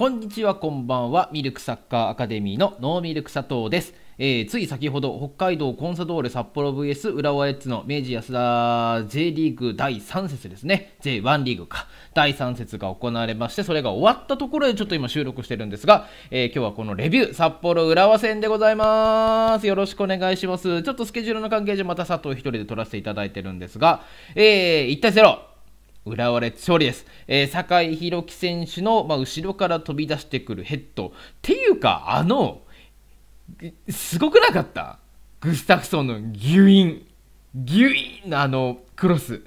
こんにちは、こんばんは。ミルクサッカーアカデミーのノーミルク佐藤です。えー、つい先ほど、北海道コンサドーレ札幌 VS 浦和レッズの明治安田 J リーグ第3節ですね。J1 リーグか。第3節が行われまして、それが終わったところでちょっと今収録してるんですが、えー、今日はこのレビュー、札幌浦和戦でございます。よろしくお願いします。ちょっとスケジュールの関係上、また佐藤一人で撮らせていただいてるんですが、えー、1対0。浦和レッズ勝利です。え酒井宏樹選手の、まあ、後ろから飛び出してくるヘッドっていうかあのすごくなかったグスタフソンのギュインギュインのあのクロス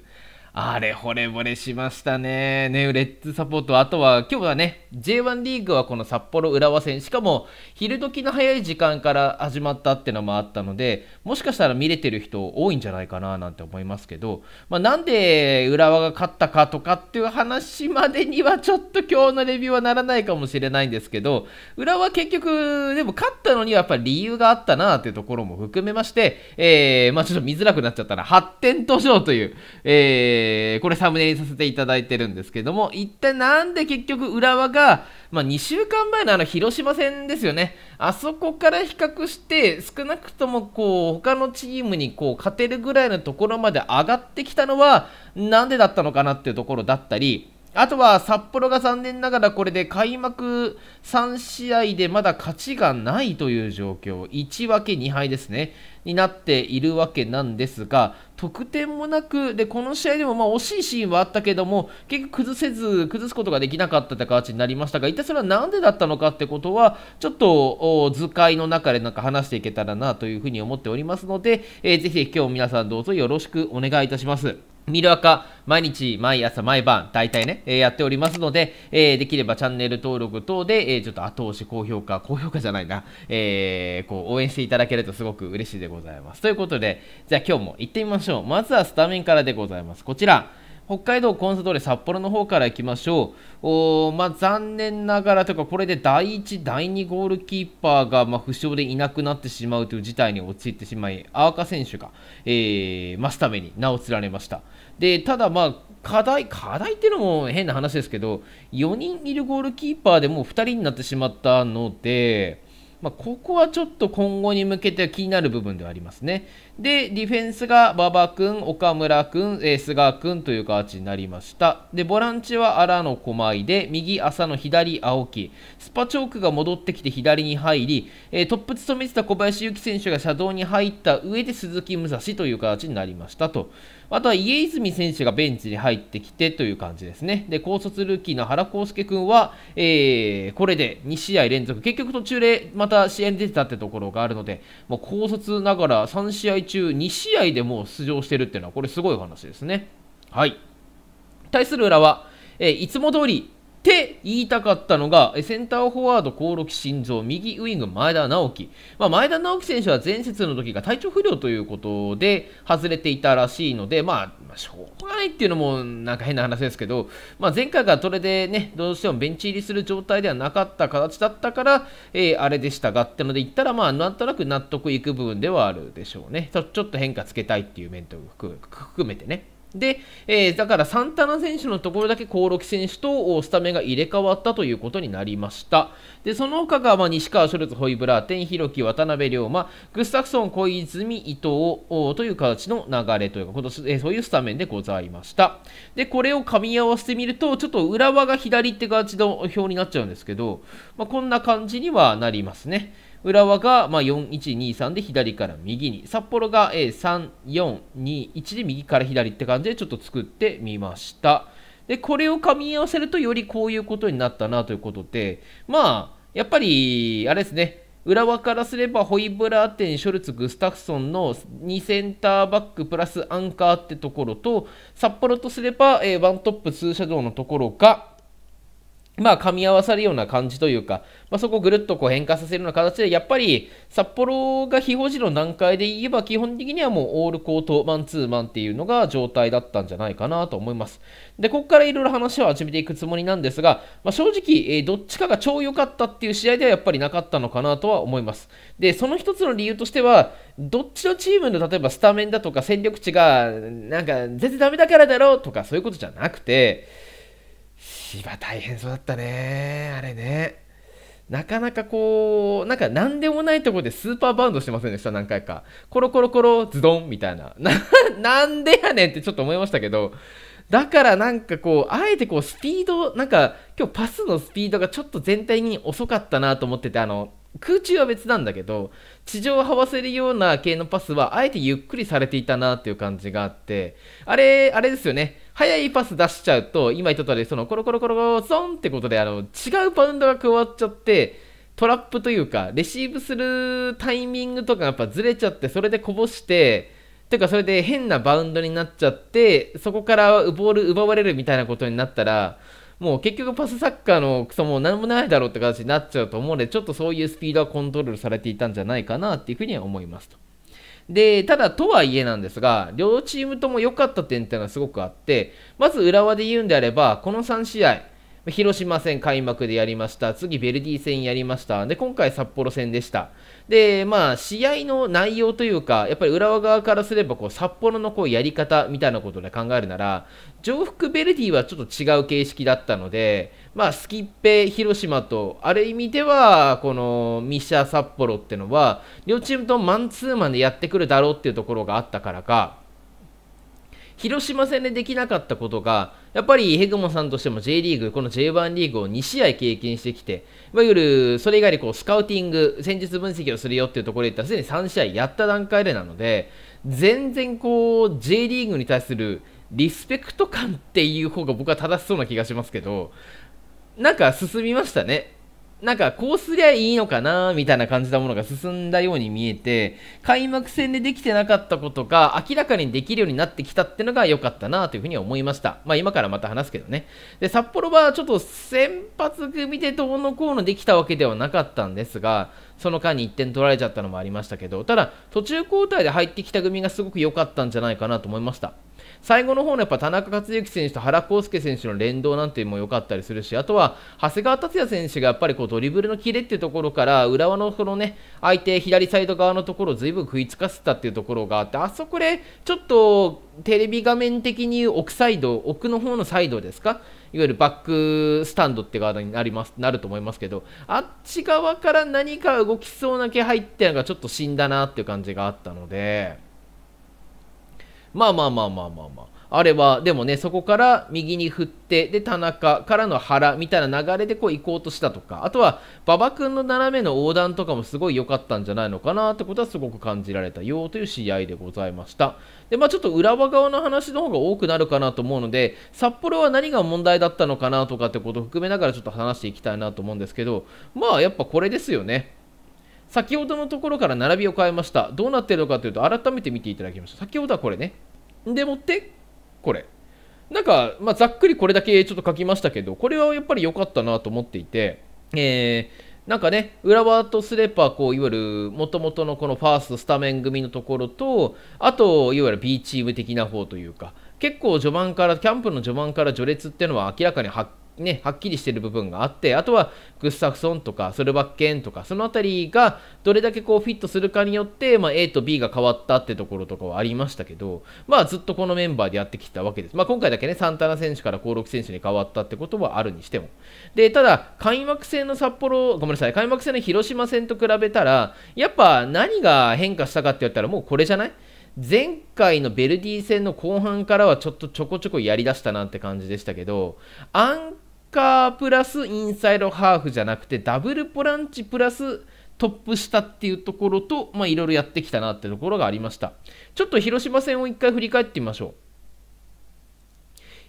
あれ、惚れ惚れしましたね。ね、レッツサポート。あとは、今日はね、J1 リーグはこの札幌浦和戦、しかも、昼時の早い時間から始まったってのもあったので、もしかしたら見れてる人多いんじゃないかななんて思いますけど、まあ、なんで浦和が勝ったかとかっていう話までにはちょっと今日のレビューはならないかもしれないんですけど、浦和結局、でも勝ったのにはやっぱり理由があったなっていうところも含めまして、えー、まあちょっと見づらくなっちゃったら、発展途上という、えーえー、これサムネにさせていただいてるんですけども、一体なんで結局浦和が、まあ、2週間前のあの広島戦ですよね、あそこから比較して、少なくともこう他のチームにこう勝てるぐらいのところまで上がってきたのは、なんでだったのかなっていうところだったり、あとは札幌が残念ながらこれで開幕3試合でまだ勝ちがないという状況、1分け2敗ですね、になっているわけなんですが、得点もなく、で、この試合でもまあ惜しいシーンはあったけども、結局崩せず、崩すことができなかったって形になりましたが、一体それはなんでだったのかってことは、ちょっと図解の中でなんか話していけたらなというふうに思っておりますので、えー、ぜひ今日皆さんどうぞよろしくお願いいたします。ミルアカ、毎日、毎朝、毎晩、大体ね、えー、やっておりますので、えー、できればチャンネル登録等で、えー、ちょっと後押し、高評価、高評価じゃないな、えこう、応援していただけるとすごく嬉しいでございます。ということで、じゃあ今日も行ってみましょう。まずはスタメンからでございます。こちら。北海道コンサドーレ札幌の方からいきましょう。おまあ、残念ながらというか、これで第1、第2ゴールキーパーが、まあ、負傷でいなくなってしまうという事態に陥ってしまい、アーカ選手が、えー、マスタメに名を連ねました。で、ただ、まあ、課題、課題っていうのも変な話ですけど、4人いるゴールキーパーでもう2人になってしまったので、まあ、ここはちょっと今後に向けて気になる部分ではありますね。で、ディフェンスが馬場君、岡村君、えー、菅君という形になりました。で、ボランチは荒野駒井で、右浅野、左青木。スパチョークが戻ってきて左に入り、えー、トップ務めてた小林幸選手が車道に入った上で鈴木武蔵という形になりましたと。あとは家泉選手がベンチに入ってきてという感じですね。で、高卒ルーキーの原康介君は、えー、これで2試合連続、結局途中でまた試合に出てたってところがあるので、もう高卒ながら3試合中2試合でもう出場してるっていうのはこれすごい話ですね。はい。対する裏は、えー、いつも通りって言いたかったのが、センターフォワード、興梠心臓、右ウイング、前田直樹。まあ、前田直樹選手は前節の時が体調不良ということで外れていたらしいので、まあ、しょうがないっていうのもなんか変な話ですけど、まあ、前回がそれでね、どうしてもベンチ入りする状態ではなかった形だったから、えー、あれでしたがってので言ったら、まあ、なんとなく納得いく部分ではあるでしょうね。ちょっと変化つけたいっていう面と含めてね。で、えー、だからサンタナ選手のところだけ興梠選手とスタメンが入れ替わったということになりました。で、その他が、まあ、西川、ショルツ、ホイブラーテン、弘樹、渡辺龍馬、グスタクソン、小泉、伊藤という形の流れというか、今年、えー、そういうスタメンでございました。で、これを噛み合わせてみると、ちょっと浦和が左って形の表になっちゃうんですけど、まあ、こんな感じにはなりますね。浦和が、まあ、4123で左から右に札幌が、えー、3421で右から左って感じでちょっと作ってみましたでこれを噛み合わせるとよりこういうことになったなということでまあやっぱりあれですね浦和からすればホイブラーテン、ショルツ、グスタフソンの2センターバックプラスアンカーってところと札幌とすれば、えー、ワントップ2シャドウのところがまあ、噛み合わさるような感じというか、まあ、そこをぐるっとこう変化させるような形で、やっぱり札幌が非保持の段階で言えば、基本的にはもうオールコートマンツーマンっていうのが状態だったんじゃないかなと思います。で、ここからいろいろ話を始めていくつもりなんですが、まあ、正直、えー、どっちかが超良かったっていう試合ではやっぱりなかったのかなとは思います。で、その一つの理由としては、どっちのチームの例えばスタメンだとか戦力値が、なんか全然ダメだからだろうとかそういうことじゃなくて、千葉大変そうだったねあれねなかなかこう、なんか何でもないとこでスーパーバウンドしてませんでした、何回か。コロコロコロ、ズドンみたいな。な、なんでやねんってちょっと思いましたけど、だからなんかこう、あえてこう、スピード、なんか今日パスのスピードがちょっと全体に遅かったなと思ってて、あの、空中は別なんだけど、地上を這わせるような系のパスは、あえてゆっくりされていたなっていう感じがあって、あれ、あれですよね。速いパス出しちゃうと、今言った通り、そのコロコロコロコロゾンってことで、あの、違うバウンドが加わっちゃって、トラップというか、レシーブするタイミングとかやっぱずれちゃって、それでこぼして、ていうかそれで変なバウンドになっちゃって、そこからボール奪われるみたいなことになったら、もう結局パスサッカーのクソも何もないだろうって形になっちゃうと思うので、ちょっとそういうスピードはコントロールされていたんじゃないかなっていうふうには思いますと。で、ただとはいえなんですが、両チームとも良かった点っていうのはすごくあって、まず浦和で言うんであれば、この3試合、広島戦開幕でやりました。次、ベルディ戦やりました。で、今回、札幌戦でした。で、まあ、試合の内容というか、やっぱり浦和側からすれば、こう、札幌のこう、やり方みたいなことで考えるなら、上福ベルディはちょっと違う形式だったので、まあ、スキッペ広島と、ある意味では、このミッシャー札幌ってのは、両チームとマンツーマンでやってくるだろうっていうところがあったからか、広島戦でできなかったことが、やっぱりヘグモさんとしても J リーグ、この J1 リーグを2試合経験してきて、いわゆるそれ以外にこうスカウティング、戦術分析をするよっていうところで言ったら、すでに3試合やった段階でなので、全然こう J リーグに対するリスペクト感っていう方が僕は正しそうな気がしますけど、なんか進みましたね。なんかこうすりゃいいのかなみたいな感じなものが進んだように見えて開幕戦でできてなかったことが明らかにできるようになってきたってのが良かったなというふうに思いましたまあ今からまた話すけどねで札幌はちょっと先発組でどうのこうのできたわけではなかったんですがその間に1点取られちゃったのもありましたけどただ途中交代で入ってきた組がすごく良かったんじゃないかなと思いました最後の方のやっぱ田中克幸選手と原康介選手の連動なんていうのも良かったりするしあとは長谷川達也選手がやっぱりこうドリブルのキレっていうところから浦和のそのね相手左サイド側のところをずいぶん食いつかせたっていうところがあってあそこでちょっとテレビ画面的に奥サイド奥の方のサイドですかいわゆるバックスタンドって側になりますなると思いますけど、あっち側から何か動きそうな気配っていうのがちょっと死んだなっていう感じがあったので、まあまあまあまあまあまあ。あれは、でもね、そこから右に振って、で、田中からの腹みたいな流れでこう行こうとしたとか、あとは、馬場君の斜めの横断とかもすごい良かったんじゃないのかなってことはすごく感じられたよという試合でございました。で、まあちょっと浦和側の話の方が多くなるかなと思うので、札幌は何が問題だったのかなとかってことを含めながらちょっと話していきたいなと思うんですけど、まあやっぱこれですよね。先ほどのところから並びを変えました。どうなってるのかというと、改めて見ていただきました。先ほどはこれね。でもってこれなんか、まあ、ざっくりこれだけちょっと書きましたけどこれはやっぱり良かったなと思っていてえーなんかね、浦和とすれば、こう、いわゆる、もともとのこのファーストスタメン組のところと、あと、いわゆる B チーム的な方というか、結構序盤から、キャンプの序盤から序列っていうのは明らかにはっね、はっきりしてる部分があって、あとはグッサフソンとかソルバッケンとか、そのあたりがどれだけこうフィットするかによって、まあ、A と B が変わったってところとかはありましたけど、まあずっとこのメンバーでやってきたわけです。まあ今回だけね、サンタナ選手から興六選手に変わったってことはあるにしても。で、ただ、開幕戦の札幌、ごめんなさい、開幕戦の広島戦と比べたら、やっぱ何が変化したかって言ったらもうこれじゃない前回のベルディ戦の後半からはちょっとちょこちょこやりだしたなって感じでしたけど、カープラスインサイドハーフじゃなくてダブルボランチプラストップ下っていうところといろいろやってきたなってところがありましたちょっと広島戦を一回振り返ってみましょう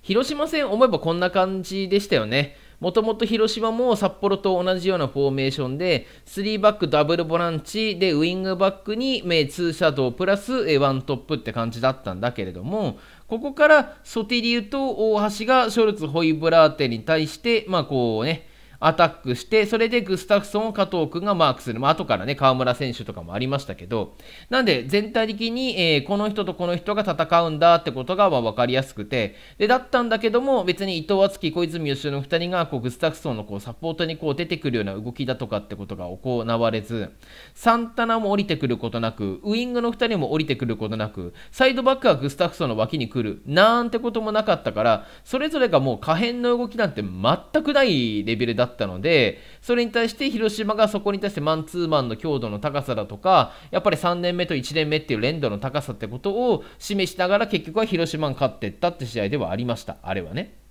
広島戦思えばこんな感じでしたよねもともと広島も札幌と同じようなフォーメーションで、3バックダブルボランチで、ウイングバックに2シャドウプラス1トップって感じだったんだけれども、ここからソティリウと大橋がショルツ・ホイブラーテに対して、まあこうね、アタックして、それでグスタフソンを加藤君がマークする。まあ、後からね、河村選手とかもありましたけど、なんで全体的に、えー、この人とこの人が戦うんだってことが、まあ、分かりやすくて、で、だったんだけども、別に伊藤敦樹、小泉義雄の2人が、こう、グスタフソンのこうサポートにこう出てくるような動きだとかってことが行われず、サンタナも降りてくることなく、ウイングの2人も降りてくることなく、サイドバックはグスタフソンの脇に来る、なんてこともなかったから、それぞれがもう可変の動きなんて全くないレベルだったったのでそれに対して広島がそこに対してマンツーマンの強度の高さだとかやっぱり3年目と1年目っていう連度の高さってことを示しながら結局は広島が勝ってったって試合ではありましたあれはね。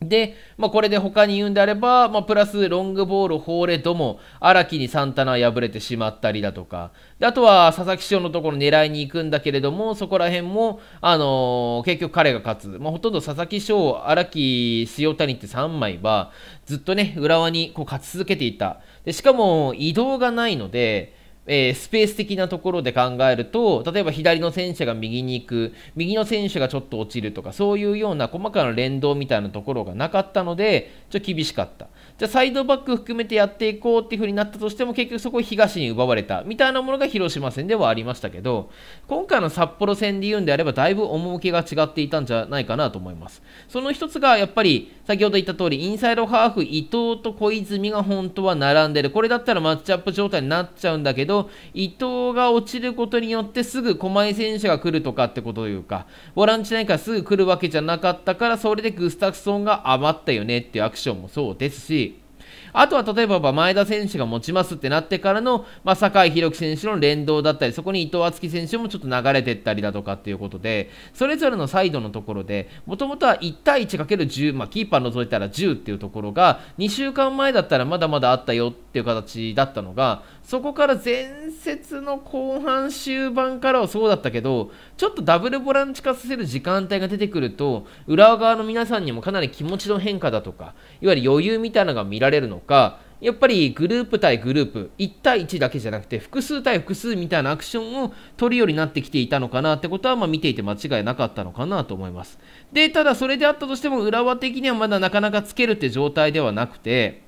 で、まあ、これで他に言うんであれば、まあ、プラスロングボール、ホーレドも荒木にサンタナ敗れてしまったりだとか、であとは佐々木翔のところ狙いに行くんだけれども、そこら辺も、あのー、結局彼が勝つ、まあ、ほとんど佐々木翔、荒木、塩谷って3枚は、ずっとね、浦和にこう勝ち続けていた。でしかも移動がないので、えー、スペース的なところで考えると、例えば左の選手が右に行く、右の選手がちょっと落ちるとか、そういうような細かな連動みたいなところがなかったので、ちょっと厳しかった。じゃあサイドバック含めてやっていこうっていう風になったとしても、結局そこを東に奪われた、みたいなものが広島戦ではありましたけど、今回の札幌戦で言うんであれば、だいぶ趣が違っていたんじゃないかなと思います。その一つが、やっぱり、先ほど言った通り、インサイドハーフ、伊藤と小泉が本当は並んでる。これだったらマッチアップ状態になっちゃうんだけど、伊藤が落ちることによってすぐ駒井選手が来るとかってことというか、ボランチなんかすぐ来るわけじゃなかったから、それでグスタクソンが余ったよねっていうアクションもそうですし、あとは例えば前田選手が持ちますってなってからの、まあ、酒井宏樹選手の連動だったり、そこに伊藤敦樹選手もちょっと流れてったりだとかっていうことで、それぞれのサイドのところで、もともとは1対 1×10、まあ、キーパー除いたら10っていうところが、2週間前だったらまだまだあったよっていう形だったのが、そこから前節の後半終盤からはそうだったけど、ちょっとダブルボランチ化させる時間帯が出てくると、浦和側の皆さんにもかなり気持ちの変化だとか、いわゆる余裕みたいなのが見られるのか、やっぱりグループ対グループ、1対1だけじゃなくて、複数対複数みたいなアクションを取るようになってきていたのかなってことは、まあ、見ていて間違いなかったのかなと思います。で、ただそれであったとしても、浦和的にはまだなかなかつけるって状態ではなくて、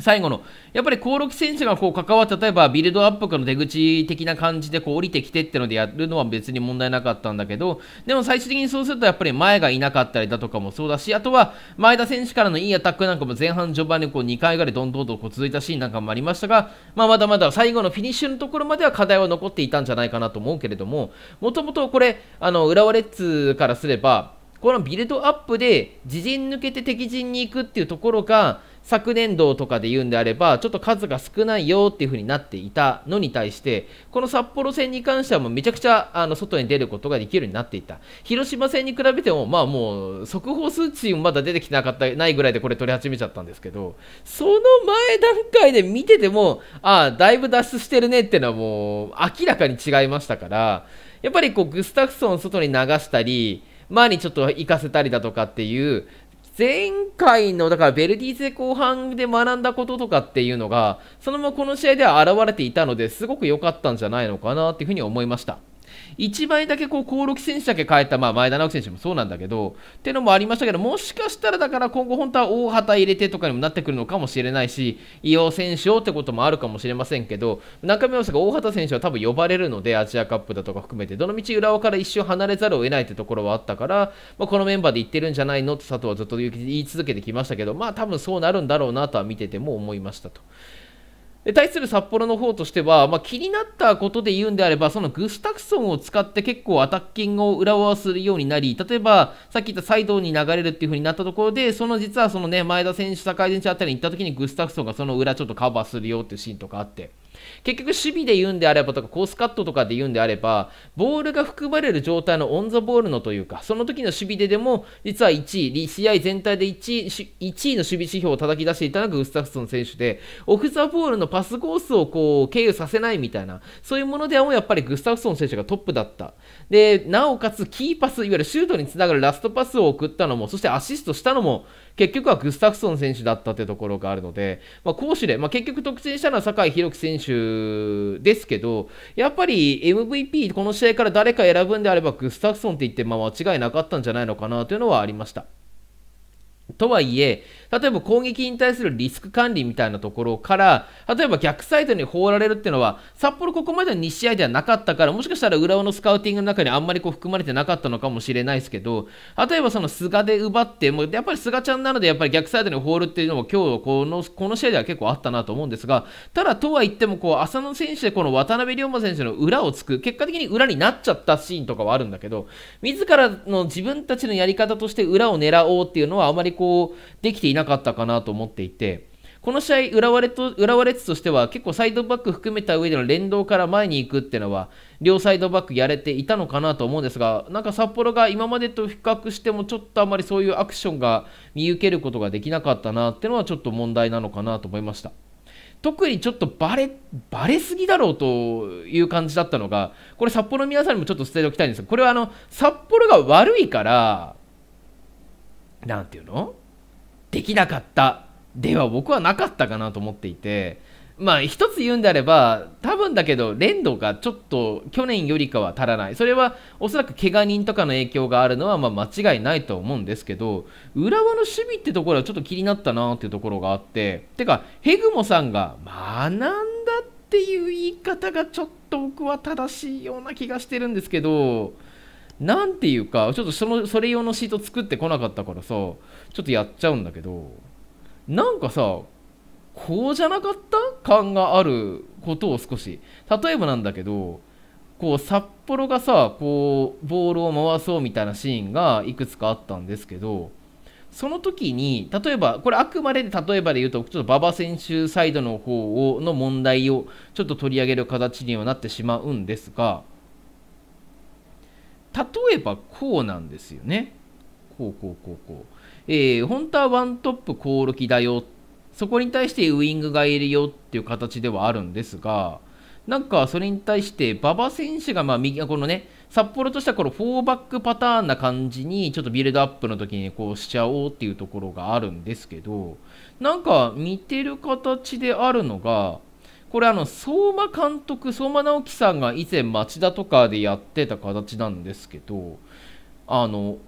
最後の、やっぱり興梠選手がこう関わって、例えばビルドアップからの出口的な感じでこう降りてきてってのでやるのは別に問題なかったんだけど、でも最終的にそうするとやっぱり前がいなかったりだとかもそうだし、あとは前田選手からのいいアタックなんかも前半序盤にこう2回ぐらいどんどんとこう続いたシーンなんかもありましたが、まあ、まだまだ最後のフィニッシュのところまでは課題は残っていたんじゃないかなと思うけれども、もともとこれ、あの浦和レッズからすれば、このビルドアップで自陣抜けて敵陣に行くっていうところが、昨年度とかで言うんであれば、ちょっと数が少ないよっていう風になっていたのに対して、この札幌戦に関してはもうめちゃくちゃあの外に出ることができるようになっていた。広島戦に比べても、まあもう速報数値もまだ出てきてなかった、ないぐらいでこれ取り始めちゃったんですけど、その前段階で見てても、ああ、だいぶ脱出してるねっていうのはもう明らかに違いましたから、やっぱりこうグスタフソン外に流したり、前にちょっと行かせたりだとかっていう、前回の、だからベルディー後半で学んだこととかっていうのが、そのままこの試合では現れていたので、すごく良かったんじゃないのかなっていうふうに思いました。1枚だけこう興梠選手だけ変えた、まあ、前田直樹選手もそうなんだけどっていうのもありましたけどもしかしたらだから今後本当は大旗入れてとかにもなってくるのかもしれないし伊尾選手をってこともあるかもしれませんけど中村さんが大旗選手は多分呼ばれるのでアジアカップだとか含めてどの道浦和から一瞬離れざるを得ないってところはあったから、まあ、このメンバーでいってるんじゃないのって佐藤はずっと言い続けてきましたけどまあ多分そうなるんだろうなとは見てても思いましたと。で対する札幌の方としては、まあ、気になったことで言うんであれば、そのグスタクソンを使って結構アタッキングを裏回するようになり、例えばさっき言ったサイドに流れるっていう風になったところで、その実はそのね、前田選手、坂井選手あたりに行った時にグスタクソンがその裏ちょっとカバーするよっていうシーンとかあって。結局守備で言うんであればとか、コースカットとかで言うんであれば、ボールが含まれる状態のオン・ザ・ボールのというか、その時の守備ででも、実は1位、試合全体で1位 ,1 位の守備指標を叩き出していたのがグスタフソン選手で、オフ・ザ・ボールのパスコースをこう経由させないみたいな、そういうものではもやっぱりグスタフソン選手がトップだった。で、なおかつキーパス、いわゆるシュートにつながるラストパスを送ったのも、そしてアシストしたのも、結局はグスタフソン選手だったってところがあるので、まあ、攻守で、まあ、結局得点したのは酒井宏樹選手ですけど、やっぱり MVP、この試合から誰か選ぶんであれば、グスタフソンって言って、まあ、間違いなかったんじゃないのかなというのはありました。とはいえ、例えば攻撃に対するリスク管理みたいなところから、例えば逆サイドに放られるっていうのは、札幌ここまでの2試合ではなかったから、もしかしたら浦和のスカウティングの中にあんまりこう含まれてなかったのかもしれないですけど、例えばその菅で奪って、もうやっぱり菅ちゃんなので、やっぱり逆サイドに放るっていうのも今日この、この試合では結構あったなと思うんですが、ただとはいっても、こう、浅野選手でこの渡辺龍馬選手の裏をつく、結果的に裏になっちゃったシーンとかはあるんだけど、自らの自分たちのやり方として裏を狙おうっていうのはあまりこう、できていななかったかなと思っていて、この試合、浦和レッズ浦和レッズとしては結構サイドバック含めた上での連動から前に行くっていうのは両サイドバックやれていたのかなと思うんですがなんか札幌が今までと比較してもちょっとあまりそういうアクションが見受けることができなかったなっていうのはちょっと問題なのかなと思いました。特にちょっとバレ、バレすぎだろうという感じだったのが、これ札幌の皆さんにもちょっと伝えておきたいんですが、これはあの、札幌が悪いから、なんていうのできなかったでは僕はなかったかなと思っていてまあ一つ言うんであれば多分だけど連動がちょっと去年よりかは足らないそれはおそらく怪我人とかの影響があるのはまあ間違いないとは思うんですけど浦和の守備ってところはちょっと気になったなっていうところがあっててかヘグモさんが学んだっていう言い方がちょっと僕は正しいような気がしてるんですけどなんていうか、ちょっとその、それ用のシート作ってこなかったからさ、ちょっとやっちゃうんだけど、なんかさ、こうじゃなかった感があることを少し。例えばなんだけど、こう、札幌がさ、こう、ボールを回そうみたいなシーンがいくつかあったんですけど、その時に、例えば、これあくまで例えばで言うと、ちょっと馬場選手サイドの方をの問題をちょっと取り上げる形にはなってしまうんですが、例えばこうなんですよね。こうこうこうこう。えー、本当はワントップル梠だよ。そこに対してウイングがいるよっていう形ではあるんですが、なんかそれに対して馬場選手がまあ右このね札幌としてはこの4バックパターンな感じにちょっとビルドアップの時にこうしちゃおうっていうところがあるんですけどなんか似てる形であるのがこれあの相馬監督相馬直樹さんが以前町田とかでやってた形なんですけどあの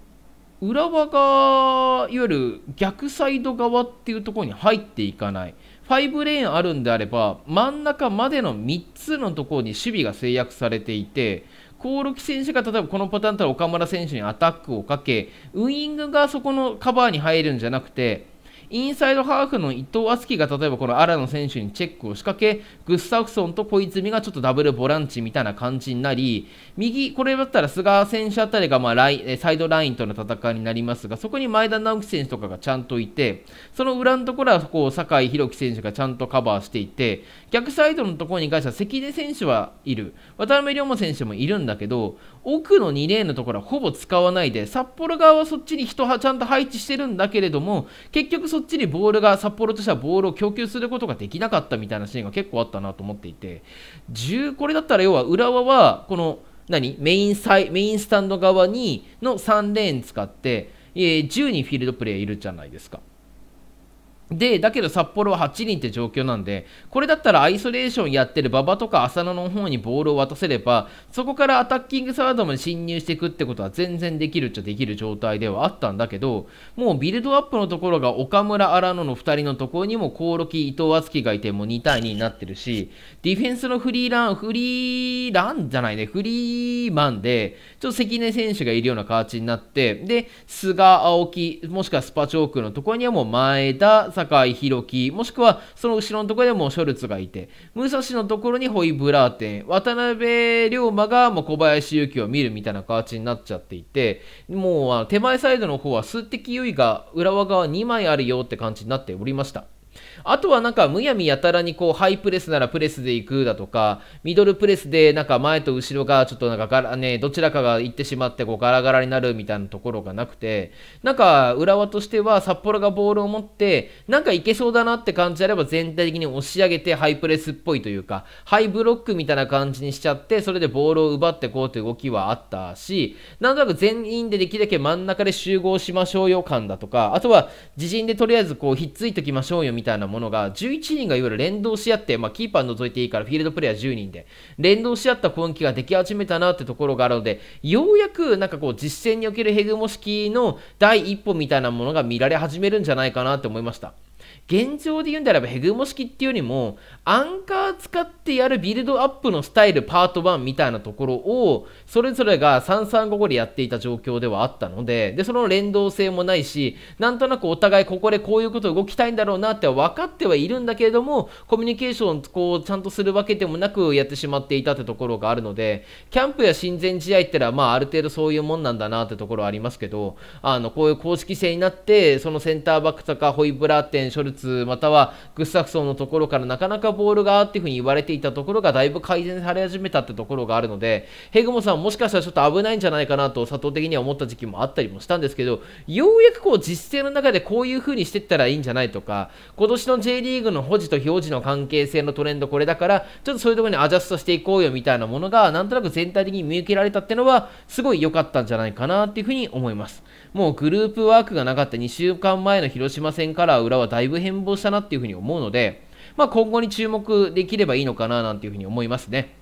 浦和がいわゆる逆サイド側っていうところに入っていかない5レーンあるんであれば真ん中までの3つのところに守備が制約されていて興梠選手が例えばこのパターンだったら岡村選手にアタックをかけウイングがそこのカバーに入るんじゃなくてインサイドハーフの伊藤敦樹が例えばこの荒野選手にチェックを仕掛け、グッサフソンと小泉がちょっとダブルボランチみたいな感じになり、右、これだったら菅選手あたりがまあライサイドラインとの戦いになりますが、そこに前田直樹選手とかがちゃんといて、その裏のところはこう酒井宏樹選手がちゃんとカバーしていて、逆サイドのところに関しては関根選手はいる、渡辺龍馬選手もいるんだけど、奥の2レーンのところはほぼ使わないで、札幌側はそっちに人はちゃんと配置してるんだけれども、結局そそっちにボールが札幌としてはボールを供給することができなかったみたいなシーンが結構あったなと思っていて10これだったら要は浦和はこの何メインサイメインスタンド側にの3レーン使って、え10人フィールドプレーいるじゃないですか。で、だけど札幌は8人って状況なんで、これだったらアイソレーションやってる馬場とか浅野の方にボールを渡せれば、そこからアタッキングサードまで侵入していくってことは全然できるっちゃできる状態ではあったんだけど、もうビルドアップのところが岡村、荒野の2人のところにも興梠、伊藤敦樹がいてもう2対2になってるし、ディフェンスのフリーラン、フリーランじゃないね、フリーマンで、ちょっと関根選手がいるような形になって、で、菅、青木、もしくはスパチョークのところにはもう前田、酒井宏樹、もしくはその後ろのところでもショルツがいて、武蔵のところにホイブラーテン、渡辺龍馬がもう小林勇輝を見るみたいな形になっちゃっていて、もう手前サイドの方は数的優位が浦和側2枚あるよって感じになっておりました。あとはなんかむやみやたらにこうハイプレスならプレスで行くだとか、ミドルプレスでなんか前と後ろがちょっとなんかガラ、ね、どちらかが行ってしまってこうガラガラになるみたいなところがなくて、なんか浦和としては札幌がボールを持って、なんかいけそうだなって感じであれば全体的に押し上げてハイプレスっぽいというか、ハイブロックみたいな感じにしちゃって、それでボールを奪ってこうという動きはあったし、なんとなく全員でできるだけ真ん中で集合しましょうよ感だとか、あとは自陣でとりあえずこうひっついときましょうよみたいなたいなものが、11人がいわゆる連動し合って、まあ、キーパー除いていいからフィールドプレイヤー10人で、連動し合った攻撃ができ始めたなってところがあるので、ようやくなんかこう、実戦におけるヘグモ式の第一歩みたいなものが見られ始めるんじゃないかなって思いました。現状で言うんであればヘグモ式っていうよりも、アンカー使ってやるビルドアップのスタイルパート1みたいなところを、それぞれが3 3 5個でやっていた状況ではあったので、で、その連動性もないし、なんとなくお互いここでこういうことを動きたいんだろうなって分かってはいるんだけれども、コミュニケーションこうちゃんとするわけでもなくやってしまっていたってところがあるので、キャンプや親善試合ってのはまあある程度そういうもんなんだなってところはありますけど、あの、こういう公式戦になって、そのセンターバックとかホイブラーテン、ショルまたはグッサクソンのところからなかなかボールがっていうふうに言われていたところがだいぶ改善され始めたってところがあるのでヘグモさんもしかしたらちょっと危ないんじゃないかなと佐藤的には思った時期もあったりもしたんですけどようやくこう実践の中でこういうふうにしていったらいいんじゃないとか今年の J リーグの保持と表示の関係性のトレンドこれだからちょっとそういうところにアジャストしていこうよみたいなものがなんとなく全体的に見受けられたってのはすごい良かったんじゃないかなっていうふうに思いますもうグループワークがなかった2週間前の広島戦から裏はだいぶ変貌したなっていうふうに思うので、まあ、今後に注目できればいいのかななんていうふうに思いますね。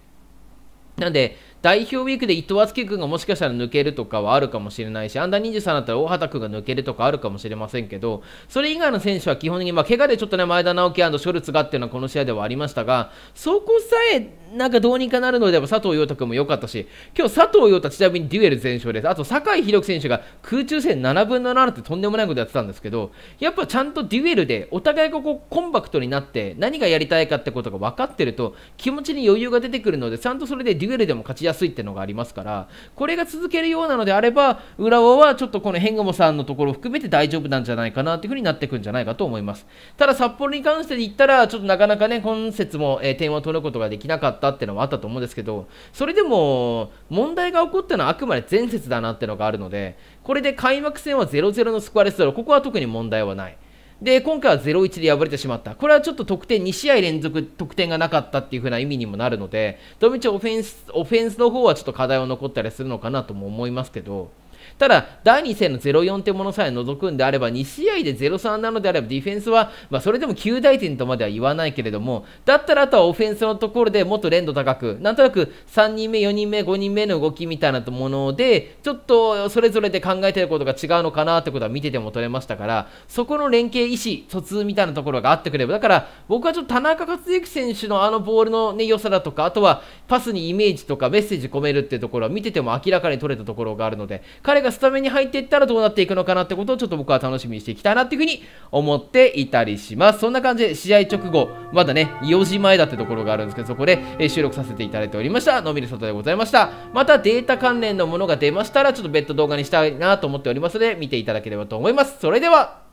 なんで、代表ウィークで伊藤敦樹君がもしかしたら抜けるとかはあるかもしれないし、アンダー23だったら大畑君が抜けるとかあるかもしれませんけど、それ以外の選手は基本的に、まあ、怪我でちょっとね、前田直樹ショルツがっていうのはこの試合ではありましたが、そこさえなんかどうにかなるのでも佐藤陽太君も良かったし、今日佐藤陽太ちなみにデュエル全勝です。あと、酒井宏樹選手が空中戦7分の7ってとんでもないことやってたんですけど、やっぱちゃんとデュエルでお互いがこうコンパクトになって何がやりたいかってことが分かってると気持ちに余裕が出てくるので、ちゃんとそれでデュエルでも勝ちややすいっていうのがありますからこれが続けるようなのであれば浦和はちょっとこのヘンガモさんのところを含めて大丈夫なんじゃないかなというふうになってくんじゃないかと思いますただ札幌に関して言ったらちょっとなかなかね今節も、えー、点を取ることができなかったっていうのはあったと思うんですけどそれでも問題が起こったのはあくまで前節だなっていうのがあるのでこれで開幕戦は0-0のスコアレスだろここは特に問題はないで、今回は0-1で敗れてしまった。これはちょっと得点、2試合連続得点がなかったっていう風な意味にもなるので、どのみちオフェンス、オフェンスの方はちょっと課題を残ったりするのかなとも思いますけど、ただ、第2戦の0-4というものさえ除くんであれば、2試合で0-3なのであれば、ディフェンスは、まあ、それでも9大点とまでは言わないけれども、だったらあとはオフェンスのところでもっと連度高く、なんとなく3人目、4人目、5人目の動きみたいなもので、ちょっとそれぞれで考えてることが違うのかなってことは見てても取れましたから、そこの連携意思、疎通みたいなところがあってくれば、だから僕はちょっと田中克之選手のあのボールの、ね、良さだとか、あとはパスにイメージとかメッセージ込めるっていうところは見てても明らかに取れたところがあるので、彼がスタメンに入っていったらどうなっていくのかなってことをちょっと僕は楽しみにしていきたいなっていうふうに思っていたりします。そんな感じで試合直後、まだね、4時前だってところがあるんですけど、そこで、え収録させていただいておりました。のびる外でございました。またデータ関連のものが出ましたら、ちょっと別途動画にしたいなと思っておりますので、見ていただければと思います。それでは、